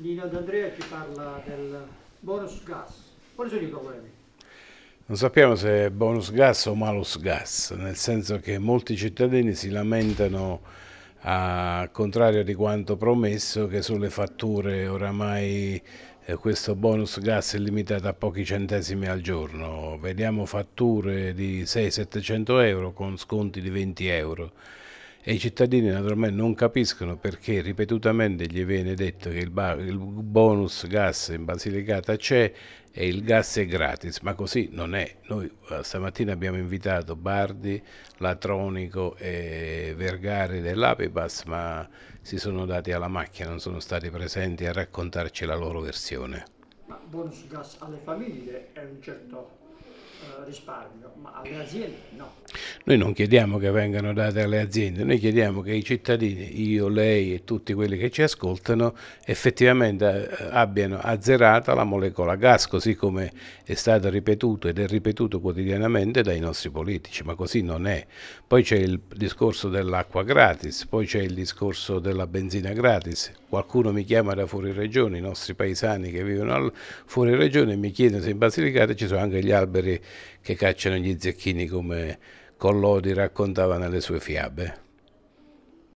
Lino D'Andrea ci parla del bonus gas. Quali sono i problemi? Non sappiamo se è bonus gas o malus gas, nel senso che molti cittadini si lamentano a contrario di quanto promesso che sulle fatture oramai eh, questo bonus gas è limitato a pochi centesimi al giorno, vediamo fatture di 600-700 euro con sconti di 20 euro e i cittadini naturalmente non capiscono perché ripetutamente gli viene detto che il, il bonus gas in Basilicata c'è e il gas è gratis, ma così non è. Noi eh, stamattina abbiamo invitato Bardi, Latronico e Vergari dell'Apibas, ma si sono dati alla macchina, non sono stati presenti a raccontarci la loro versione. Ma Bonus gas alle famiglie è un certo eh, risparmio, ma alle aziende no. Noi non chiediamo che vengano date alle aziende, noi chiediamo che i cittadini, io, lei e tutti quelli che ci ascoltano, effettivamente eh, abbiano azzerata la molecola gas, così come è stato ripetuto ed è ripetuto quotidianamente dai nostri politici, ma così non è. Poi c'è il discorso dell'acqua gratis, poi c'è il discorso della benzina gratis. Qualcuno mi chiama da fuori regione, i nostri paesani che vivono fuori regione, mi chiedono se in Basilicata ci sono anche gli alberi che cacciano gli zecchini come Collodi raccontava nelle sue fiabe.